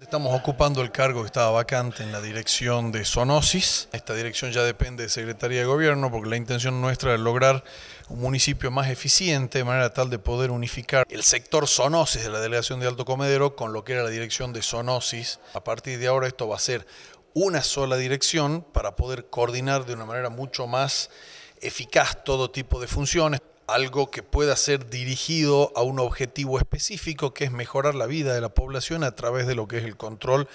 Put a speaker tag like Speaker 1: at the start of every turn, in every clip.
Speaker 1: Estamos ocupando el cargo que estaba vacante en la dirección de Sonosis. Esta dirección ya depende de Secretaría de Gobierno porque la intención nuestra es lograr un municipio más eficiente de manera tal de poder unificar el sector Sonosis de la delegación de Alto Comedero con lo que era la dirección de Sonosis. A partir de ahora esto va a ser una sola dirección para poder coordinar de una manera mucho más eficaz todo tipo de funciones algo que pueda ser dirigido a un objetivo específico que es mejorar la vida de la población a través de lo que es el control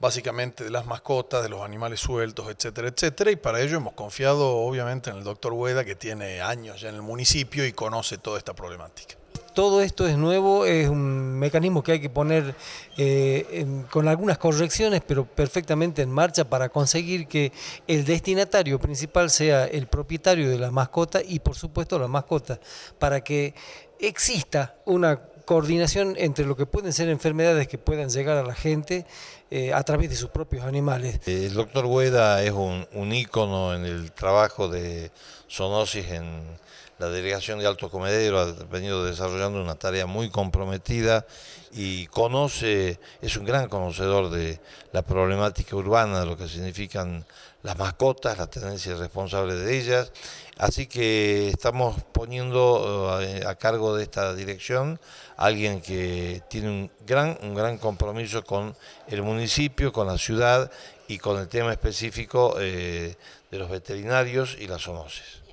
Speaker 1: básicamente de las mascotas, de los animales sueltos, etcétera, etcétera. Y para ello hemos confiado obviamente en el doctor Hueda que tiene años ya en el municipio y conoce toda esta problemática
Speaker 2: todo esto es nuevo, es un mecanismo que hay que poner eh, con algunas correcciones, pero perfectamente en marcha para conseguir que el destinatario principal sea el propietario de la mascota y por supuesto la mascota, para que exista una coordinación entre lo que pueden ser enfermedades que puedan llegar a la gente eh, a través de sus propios animales.
Speaker 3: El doctor Hueda es un, un ícono en el trabajo de zoonosis en, la delegación de Alto Comedero ha venido desarrollando una tarea muy comprometida y conoce, es un gran conocedor de la problemática urbana, de lo que significan las mascotas, la tenencia responsable de ellas. Así que estamos poniendo eh, a cargo de esta dirección a alguien que tiene un gran, un gran compromiso con el municipio, con la ciudad y con el tema específico eh, de los veterinarios y las zoonosis.